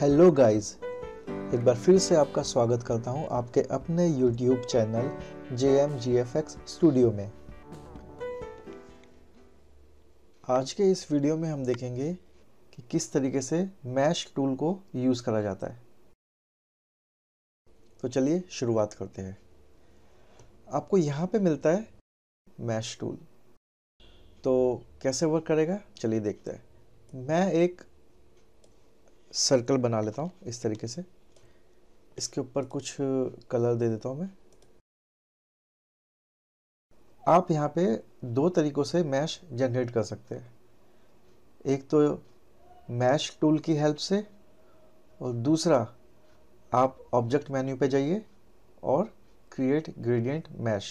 hello guys एक बार फिर से आपका स्वागत करता हूं आपके अपने YouTube channel J M G F X studio में आज के इस वीडियो में हम देखेंगे कि किस तरीके से मैश टूल को यूज़ करा जाता है तो चलिए शुरुआत करते हैं आपको यहाँ पे मिलता है मैश टूल तो कैसे वर्क करेगा चलिए देखते हैं मैं एक सर्कल बना लेता हूँ इस तरीके से इसके ऊपर कुछ कलर दे देता हूँ मैं आप यहाँ पे दो तरीक़ों से मैश जनरेट कर सकते हैं एक तो मैश टूल की हेल्प से और दूसरा आप ऑब्जेक्ट मेन्यू पे जाइए और क्रिएट ग्रेडियंट मैश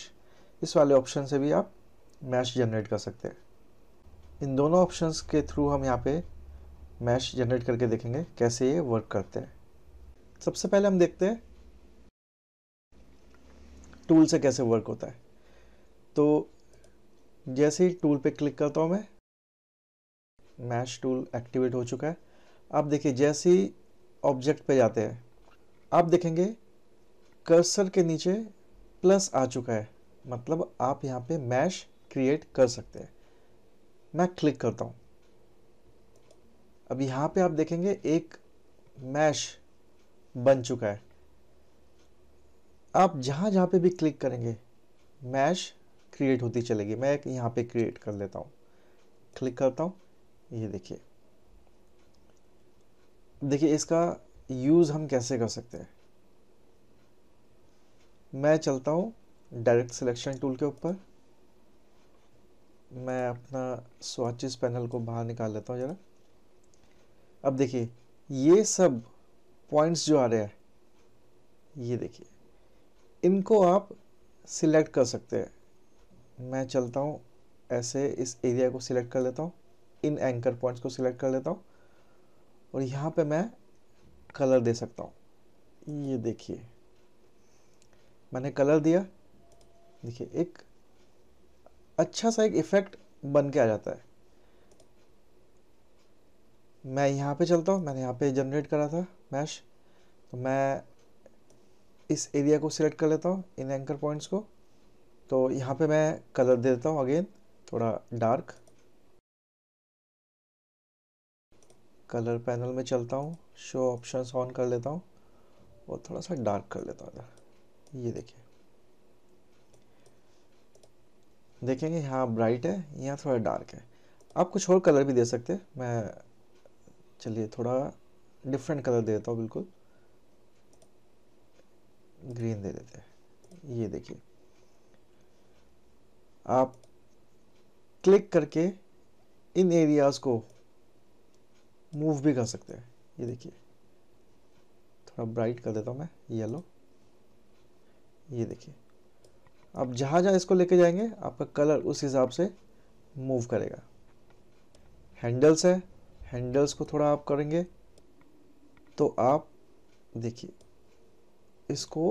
इस वाले ऑप्शन से भी आप मैश जनरेट कर सकते हैं इन दोनों ऑप्शंस के थ्रू हम यहाँ पे मैश जनरेट करके देखेंगे कैसे ये वर्क करते हैं सबसे पहले हम देखते हैं टूल से कैसे वर्क होता है तो जैसे ही टूल पे क्लिक करता हूँ मैं मैश टूल एक्टिवेट हो चुका है आप देखिए जैसे ही ऑब्जेक्ट पे जाते हैं आप देखेंगे कर्सर के नीचे प्लस आ चुका है मतलब आप यहाँ पे मैश क्रिएट कर सकते हैं मैं क्लिक करता हूँ अब यहाँ पे आप देखेंगे एक मैश बन चुका है आप जहाँ जहाँ पे भी क्लिक करेंगे मैश क्रिएट होती चलेगी मैं एक यहाँ पे क्रिएट कर लेता हूँ क्लिक करता हूँ ये देखिए देखिए इसका यूज़ हम कैसे कर सकते हैं मैं चलता हूँ डायरेक्ट सिलेक्शन टूल के ऊपर मैं अपना स्वाचिस पैनल को बाहर निकाल लेता हूँ ज़रा अब देखिए ये सब पॉइंट्स जो आ रहे हैं ये देखिए इनको आप सिलेक्ट कर सकते हैं मैं चलता हूँ ऐसे इस एरिया को सिलेक्ट कर लेता हूँ इन एंकर पॉइंट्स को सिलेक्ट कर लेता हूँ और यहाँ पे मैं कलर दे सकता हूँ ये देखिए मैंने कलर दिया देखिए एक अच्छा सा एक इफ़ेक्ट बन के आ जाता है मैं यहाँ पे चलता हूँ मैंने यहाँ पे जनरेट करा था मैश तो मैं इस एरिया को सिलेक्ट कर लेता हूँ इन एंकर पॉइंट्स को तो यहाँ पे मैं कलर दे देता हूँ अगेन थोड़ा डार्क कलर पैनल में चलता हूँ शो ऑप्शंस ऑन कर लेता हूँ और थोड़ा सा डार्क कर लेता हूँ ये देखिए देखेंगे यहाँ ब्राइट है यहाँ थोड़ा डार्क है आप कुछ और कलर भी दे सकते हैं मैं चलिए थोड़ा डिफरेंट कलर दे देता हूँ बिल्कुल ग्रीन दे देते हैं ये देखिए आप क्लिक करके इन एरियाज़ को मूव भी कर सकते हैं ये देखिए थोड़ा ब्राइट कर देता हूँ मैं येलो ये देखिए आप जहाँ जहाँ इसको लेके जाएंगे आपका कलर उस हिसाब से मूव करेगा हैंडल्स है हैंडल्स को थोड़ा आप करेंगे तो आप देखिए इसको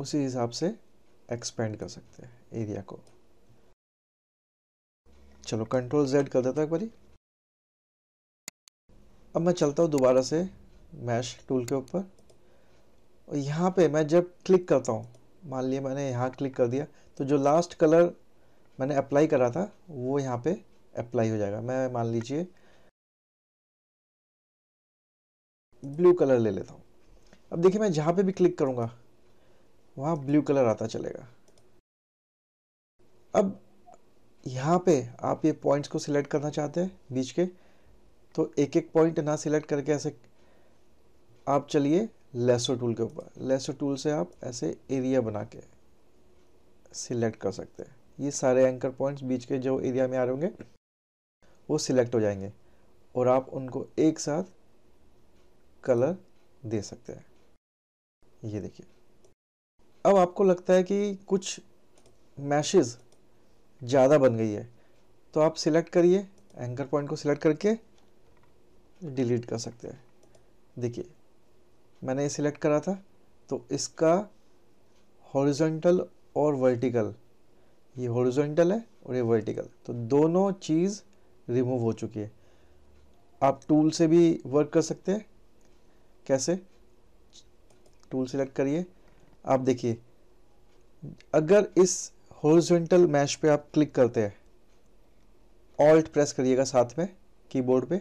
उसी हिसाब से एक्सपेंड कर सकते हैं एरिया को चलो कंट्रोल जेड कर देता एक बारी अब मैं चलता हूँ दोबारा से मैश टूल के ऊपर और यहाँ पे मैं जब क्लिक करता हूँ मान लिया मैंने यहाँ क्लिक कर दिया तो जो लास्ट कलर मैंने अप्लाई करा था वो यहाँ पे अप्लाई हो जाएगा मैं मान लीजिए ब्लू कलर ले लेता हूँ अब देखिए मैं जहाँ पे भी क्लिक करूँगा वहाँ ब्लू कलर आता चलेगा अब यहाँ पे आप ये पॉइंट्स को सिलेक्ट करना चाहते हैं बीच के तो एक एक पॉइंट ना सिलेक्ट करके ऐसे आप चलिए लेसो टूल के ऊपर लेसो टूल से आप ऐसे एरिया बना के सिलेक्ट कर सकते हैं ये सारे एंकर पॉइंट्स बीच के जो एरिया में आ रहे होंगे वो सिलेक्ट हो जाएंगे और आप उनको एक साथ कलर दे सकते हैं ये देखिए अब आपको लगता है कि कुछ मैशेज ज़्यादा बन गई है तो आप सिलेक्ट करिए एंकर पॉइंट को सिलेक्ट करके डिलीट कर सकते हैं देखिए मैंने ये सिलेक्ट करा था तो इसका हॉरिजॉन्टल और वर्टिकल ये हॉरिजॉन्टल है और ये वर्टिकल तो दोनों चीज़ रिमूव हो चुकी है आप टूल से भी वर्क कर सकते हैं कैसे टूल सिलेक्ट करिए आप देखिए अगर इस होरिजेंटल मैश पे आप क्लिक करते हैं ऑल्ट प्रेस करिएगा साथ में कीबोर्ड पे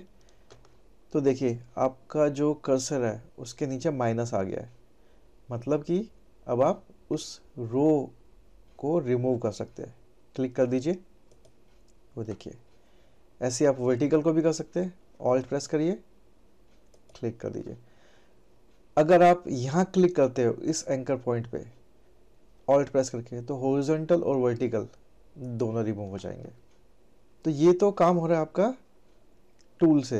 तो देखिए आपका जो कर्सर है उसके नीचे माइनस आ गया है मतलब कि अब आप उस रो को रिमूव कर सकते हैं क्लिक कर दीजिए वो देखिए ऐसे आप वर्टिकल को भी कर सकते हैं ऑल्ट प्रेस करिए क्लिक कर दीजिए अगर आप यहाँ क्लिक करते हो इस एंकर पॉइंट पे ऑल्ट प्रेस करके तो हॉरिजॉन्टल और वर्टिकल दोनों रिमूव हो जाएंगे तो ये तो काम हो रहा है आपका टूल से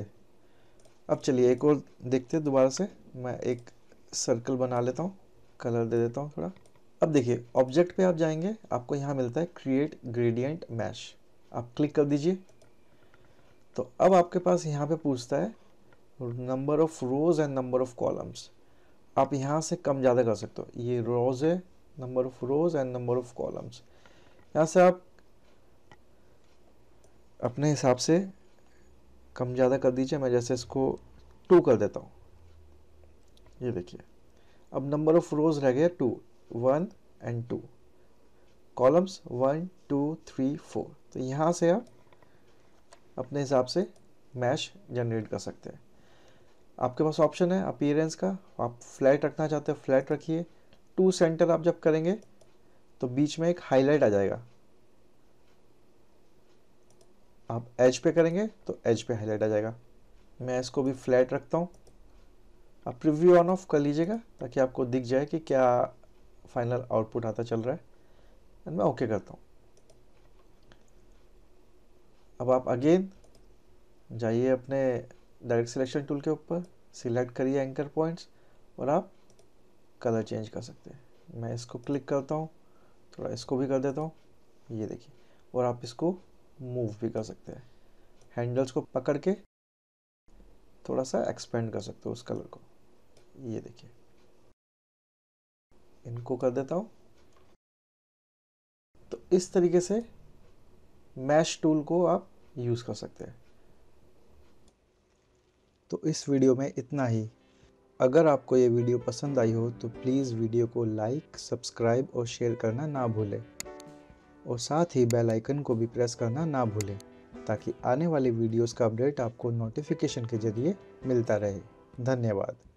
अब चलिए एक और देखते हैं दोबारा से मैं एक सर्कल बना लेता हूँ कलर दे देता हूँ थोड़ा अब देखिए ऑब्जेक्ट पे आप जाएंगे आपको यहाँ मिलता है क्रिएट ग्रेडियंट मैश आप क्लिक कर दीजिए तो अब आपके पास यहाँ पे पूछता है number of rows and number of columns आप यहाँ से कम ज़्यादा कर सकते हो ये रोज़ है number of rows and number of columns यहाँ से आप अपने हिसाब से कम ज़्यादा कर दीजिए मैं जैसे इसको टू कर देता हूँ ये देखिए अब नंबर ऑफ रोज रह गए two one and two columns one two three four तो यहाँ से आप अपने हिसाब से मैश जनरेट कर सकते हैं आपके पास ऑप्शन है अपीयरेंस का आप फ्लैट रखना चाहते हैं फ्लैट रखिए टू सेंटर आप जब करेंगे तो बीच में एक हाईलाइट आ जाएगा आप एज पे करेंगे तो एज पे हाईलाइट आ जाएगा मैं इसको भी फ्लैट रखता हूँ आप प्रिव्यू ऑन ऑफ कर लीजिएगा ताकि आपको दिख जाए कि क्या फाइनल आउटपुट आता चल रहा है एंड मैं ओके करता हूँ अब आप अगेन जाइए अपने डायरेक्ट सिलेक्शन टूल के ऊपर सिलेक्ट करिए एंकर पॉइंट्स और आप कलर चेंज कर सकते हैं मैं इसको क्लिक करता हूँ थोड़ा इसको भी कर देता हूँ ये देखिए और आप इसको मूव भी कर सकते हैं हैंडल्स को पकड़ के थोड़ा सा एक्सपेंड कर सकते हो उस कलर को ये देखिए इनको कर देता हूँ तो इस तरीके से मैश टूल को आप यूज़ कर सकते हैं तो इस वीडियो में इतना ही अगर आपको ये वीडियो पसंद आई हो तो प्लीज़ वीडियो को लाइक सब्सक्राइब और शेयर करना ना भूलें और साथ ही बेल आइकन को भी प्रेस करना ना भूलें ताकि आने वाले वीडियोस का अपडेट आपको नोटिफिकेशन के ज़रिए मिलता रहे धन्यवाद